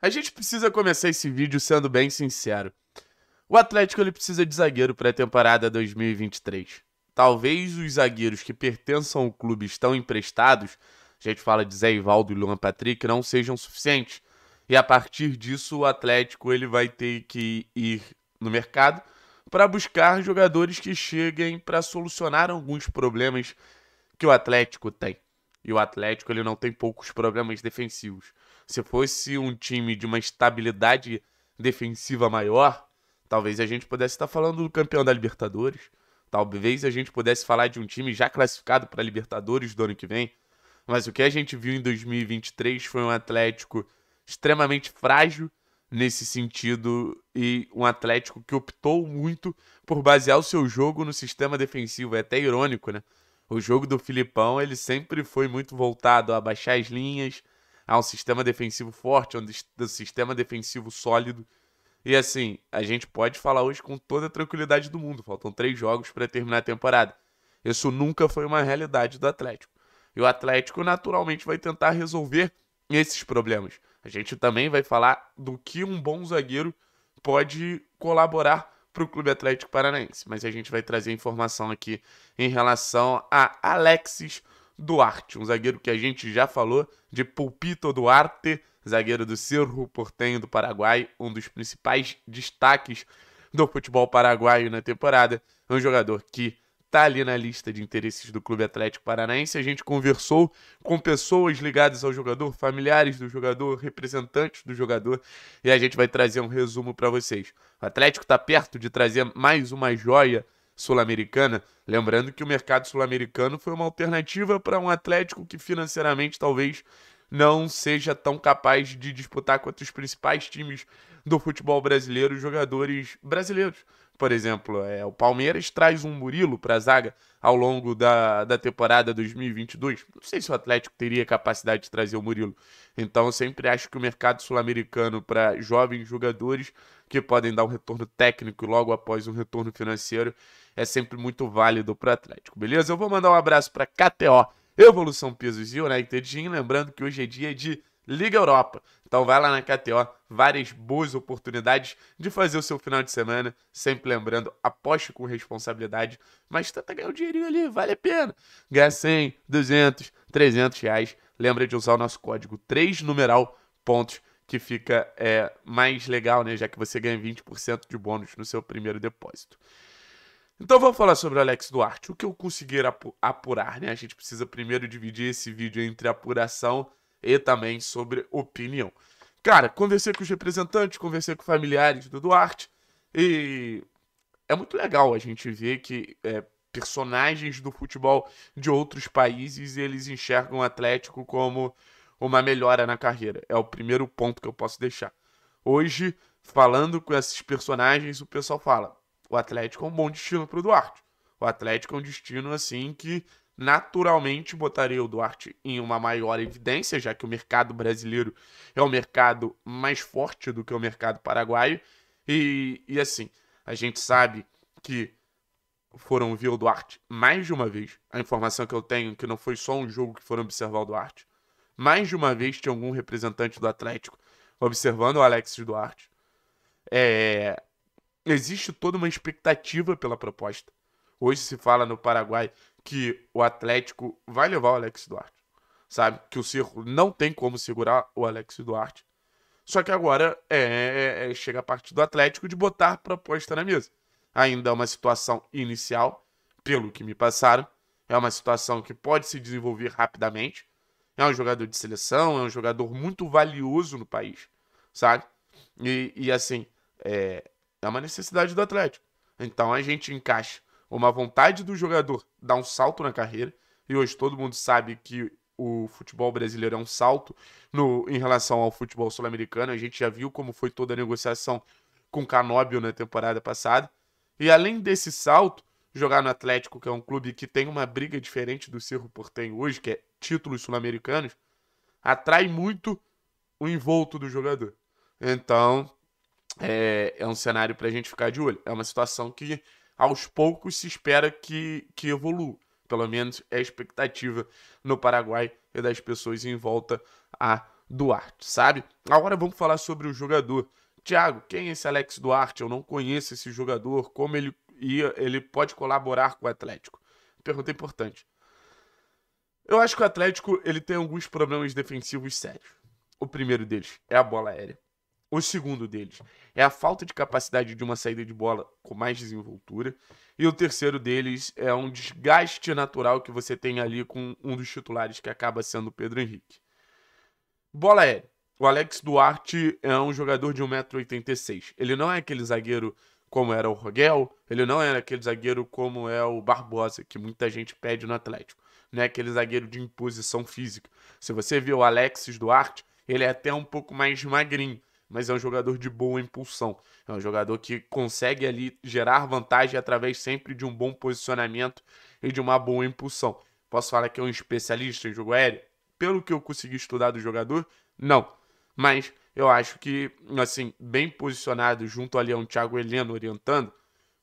A gente precisa começar esse vídeo sendo bem sincero. O Atlético ele precisa de zagueiro para a temporada 2023. Talvez os zagueiros que pertençam ao clube estão emprestados, a gente fala de Zé Ivaldo e Luan Patrick, não sejam suficientes. E a partir disso o Atlético ele vai ter que ir no mercado para buscar jogadores que cheguem para solucionar alguns problemas que o Atlético tem. E o Atlético ele não tem poucos problemas defensivos. Se fosse um time de uma estabilidade defensiva maior, talvez a gente pudesse estar tá falando do campeão da Libertadores. Talvez a gente pudesse falar de um time já classificado para a Libertadores do ano que vem. Mas o que a gente viu em 2023 foi um Atlético extremamente frágil nesse sentido e um Atlético que optou muito por basear o seu jogo no sistema defensivo. É até irônico, né? O jogo do Filipão ele sempre foi muito voltado a baixar as linhas, a um sistema defensivo forte, a é um sistema defensivo sólido. E assim, a gente pode falar hoje com toda a tranquilidade do mundo. Faltam três jogos para terminar a temporada. Isso nunca foi uma realidade do Atlético. E o Atlético naturalmente vai tentar resolver esses problemas. A gente também vai falar do que um bom zagueiro pode colaborar para o Clube Atlético Paranaense. Mas a gente vai trazer informação aqui em relação a Alexis Duarte, um zagueiro que a gente já falou, de Pulpito Duarte, zagueiro do Cerro Portenho do Paraguai, um dos principais destaques do futebol paraguaio na temporada, é um jogador que está ali na lista de interesses do Clube Atlético Paranaense. A gente conversou com pessoas ligadas ao jogador, familiares do jogador, representantes do jogador, e a gente vai trazer um resumo para vocês. O Atlético está perto de trazer mais uma joia sul-americana. Lembrando que o mercado sul-americano foi uma alternativa para um Atlético que financeiramente talvez não seja tão capaz de disputar contra os principais times do futebol brasileiro, jogadores brasileiros, por exemplo, é, o Palmeiras traz um Murilo para a zaga ao longo da, da temporada 2022. Não sei se o Atlético teria capacidade de trazer o Murilo. Então, eu sempre acho que o mercado sul-americano para jovens jogadores que podem dar um retorno técnico e logo após um retorno financeiro é sempre muito válido para o Atlético, beleza? Eu vou mandar um abraço para KTO, Evolução Pisos e United Gym. Lembrando que hoje é dia de Liga Europa. Então, vai lá na KTO várias boas oportunidades de fazer o seu final de semana. Sempre lembrando, aposte com responsabilidade, mas tenta ganhar um dinheirinho ali, vale a pena. Ganhar 100, 200, 300 reais. Lembra de usar o nosso código 3 numeral pontos que fica é, mais legal, né? Já que você ganha 20% de bônus no seu primeiro depósito. Então vamos falar sobre o Alex Duarte. O que eu conseguir apurar, né? A gente precisa primeiro dividir esse vídeo entre apuração e também sobre opinião. Cara, conversei com os representantes, conversei com familiares do Duarte e é muito legal a gente ver que é, personagens do futebol de outros países eles enxergam o Atlético como uma melhora na carreira. É o primeiro ponto que eu posso deixar. Hoje, falando com esses personagens, o pessoal fala: o Atlético é um bom destino para o Duarte. O Atlético é um destino assim que naturalmente botaria o Duarte em uma maior evidência, já que o mercado brasileiro é o mercado mais forte do que o mercado paraguaio. E, e assim, a gente sabe que foram ver o Duarte mais de uma vez. A informação que eu tenho é que não foi só um jogo que foram observar o Duarte. Mais de uma vez tinha algum representante do Atlético observando o Alex Duarte. É... Existe toda uma expectativa pela proposta. Hoje se fala no Paraguai que o Atlético vai levar o Alex Duarte. Sabe? Que o Cerro não tem como segurar o Alex Duarte. Só que agora é, é, é, chega a parte do Atlético de botar proposta na mesa. Ainda é uma situação inicial, pelo que me passaram. É uma situação que pode se desenvolver rapidamente. É um jogador de seleção, é um jogador muito valioso no país, sabe? E, e assim, é, é uma necessidade do Atlético. Então a gente encaixa uma vontade do jogador dar um salto na carreira. E hoje todo mundo sabe que o futebol brasileiro é um salto no, em relação ao futebol sul-americano. A gente já viu como foi toda a negociação com Canóbio na temporada passada. E além desse salto, jogar no Atlético, que é um clube que tem uma briga diferente do Cerro Portenho hoje, que é títulos sul-americanos, atrai muito o envolto do jogador. Então, é, é um cenário para a gente ficar de olho. É uma situação que aos poucos se espera que, que evolua. Pelo menos é a expectativa no Paraguai e das pessoas em volta a Duarte, sabe? Agora vamos falar sobre o jogador. Thiago, quem é esse Alex Duarte? Eu não conheço esse jogador, como ele ia, ele pode colaborar com o Atlético? Pergunta importante. Eu acho que o Atlético ele tem alguns problemas defensivos sérios. O primeiro deles é a bola aérea. O segundo deles é a falta de capacidade de uma saída de bola com mais desenvoltura. E o terceiro deles é um desgaste natural que você tem ali com um dos titulares que acaba sendo o Pedro Henrique. Bola é O Alex Duarte é um jogador de 1,86m. Ele não é aquele zagueiro como era o Rogel, ele não é aquele zagueiro como é o Barbosa, que muita gente pede no Atlético. Não é aquele zagueiro de imposição física. Se você vê o Alex Duarte, ele é até um pouco mais magrinho mas é um jogador de boa impulsão. É um jogador que consegue ali gerar vantagem através sempre de um bom posicionamento e de uma boa impulsão. Posso falar que é um especialista em jogo aéreo? Pelo que eu consegui estudar do jogador, não. Mas eu acho que, assim, bem posicionado junto ali a um Thiago Heleno orientando,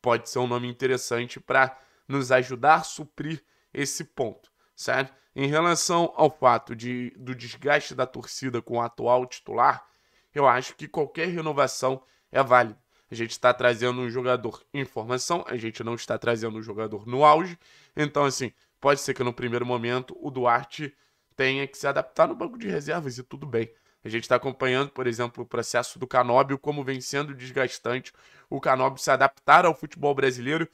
pode ser um nome interessante para nos ajudar a suprir esse ponto, certo? Em relação ao fato de, do desgaste da torcida com o atual titular, eu acho que qualquer renovação é válida. A gente está trazendo um jogador em formação, a gente não está trazendo um jogador no auge. Então, assim, pode ser que no primeiro momento o Duarte tenha que se adaptar no banco de reservas e tudo bem. A gente está acompanhando, por exemplo, o processo do Canóbio, como vem sendo desgastante o Canóbio se adaptar ao futebol brasileiro,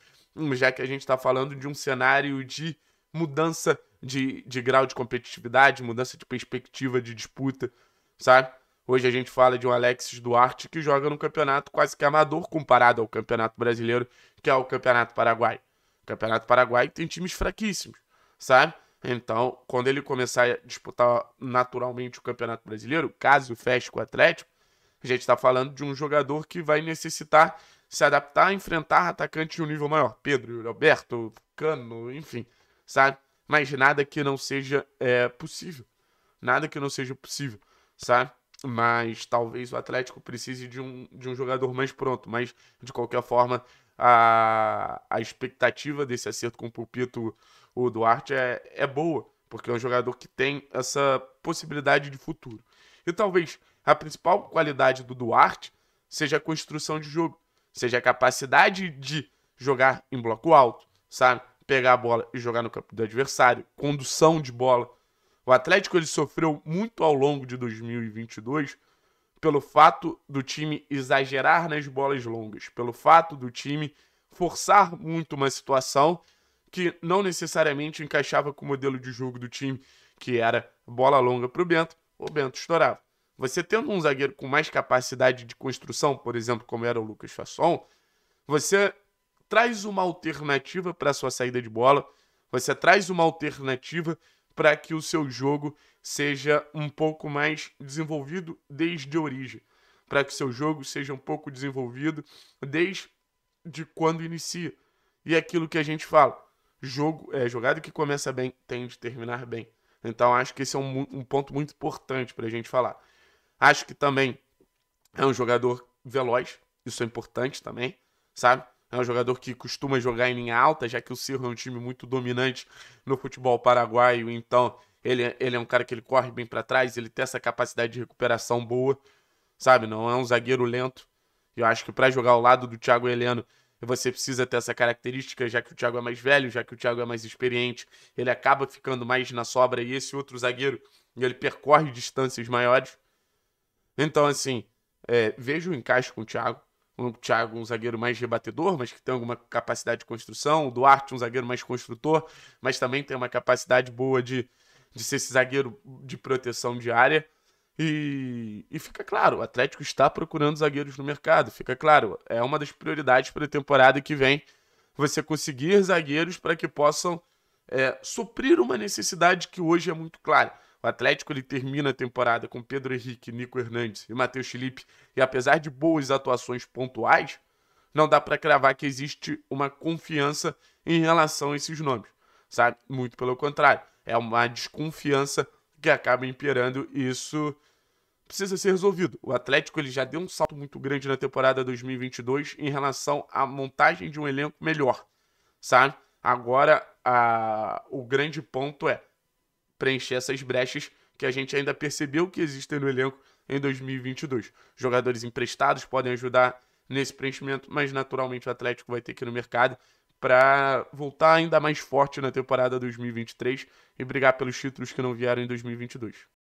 já que a gente está falando de um cenário de mudança de, de grau de competitividade, mudança de perspectiva de disputa, sabe? Hoje a gente fala de um Alexis Duarte que joga num campeonato quase que amador comparado ao Campeonato Brasileiro, que é o Campeonato Paraguai. O Campeonato Paraguai tem times fraquíssimos, sabe? Então, quando ele começar a disputar naturalmente o Campeonato Brasileiro, caso feche com o Atlético, a gente está falando de um jogador que vai necessitar se adaptar a enfrentar atacantes de um nível maior. Pedro, Roberto, Cano, enfim, sabe? Mas nada que não seja é, possível. Nada que não seja possível, sabe? mas talvez o Atlético precise de um, de um jogador mais pronto. Mas, de qualquer forma, a, a expectativa desse acerto com o Pulpito, o Duarte, é, é boa, porque é um jogador que tem essa possibilidade de futuro. E talvez a principal qualidade do Duarte seja a construção de jogo, seja a capacidade de jogar em bloco alto, sabe? Pegar a bola e jogar no campo do adversário, condução de bola o Atlético ele sofreu muito ao longo de 2022 pelo fato do time exagerar nas bolas longas, pelo fato do time forçar muito uma situação que não necessariamente encaixava com o modelo de jogo do time, que era bola longa para o Bento, o Bento estourava. Você tendo um zagueiro com mais capacidade de construção, por exemplo, como era o Lucas Fasson, você traz uma alternativa para a sua saída de bola, você traz uma alternativa para que o seu jogo seja um pouco mais desenvolvido desde a origem, para que o seu jogo seja um pouco desenvolvido desde de quando inicia. E é aquilo que a gente fala, jogo é jogado que começa bem tem de terminar bem. Então acho que esse é um, um ponto muito importante para a gente falar. Acho que também é um jogador veloz, isso é importante também, sabe? É um jogador que costuma jogar em linha alta, já que o Cerro é um time muito dominante no futebol paraguaio. Então, ele, é, ele é um cara que ele corre bem para trás, ele tem essa capacidade de recuperação boa, sabe? Não é um zagueiro lento. Eu acho que para jogar ao lado do Thiago Heleno, você precisa ter essa característica, já que o Thiago é mais velho, já que o Thiago é mais experiente, ele acaba ficando mais na sobra e esse outro zagueiro, ele percorre distâncias maiores. Então, assim, é, vejo o encaixe com o Thiago. O Thiago, um zagueiro mais rebatedor, mas que tem alguma capacidade de construção. O Duarte, um zagueiro mais construtor, mas também tem uma capacidade boa de, de ser esse zagueiro de proteção de área. E, e fica claro, o Atlético está procurando zagueiros no mercado. Fica claro, é uma das prioridades para a temporada que vem você conseguir zagueiros para que possam é, suprir uma necessidade que hoje é muito clara. O Atlético ele termina a temporada com Pedro Henrique, Nico Hernandes e Matheus Felipe, e apesar de boas atuações pontuais, não dá para cravar que existe uma confiança em relação a esses nomes, sabe? Muito pelo contrário, é uma desconfiança que acaba imperando e isso precisa ser resolvido. O Atlético ele já deu um salto muito grande na temporada 2022 em relação à montagem de um elenco melhor, sabe? Agora a... o grande ponto é preencher essas brechas que a gente ainda percebeu que existem no elenco em 2022. Jogadores emprestados podem ajudar nesse preenchimento, mas naturalmente o Atlético vai ter que ir no mercado para voltar ainda mais forte na temporada 2023 e brigar pelos títulos que não vieram em 2022.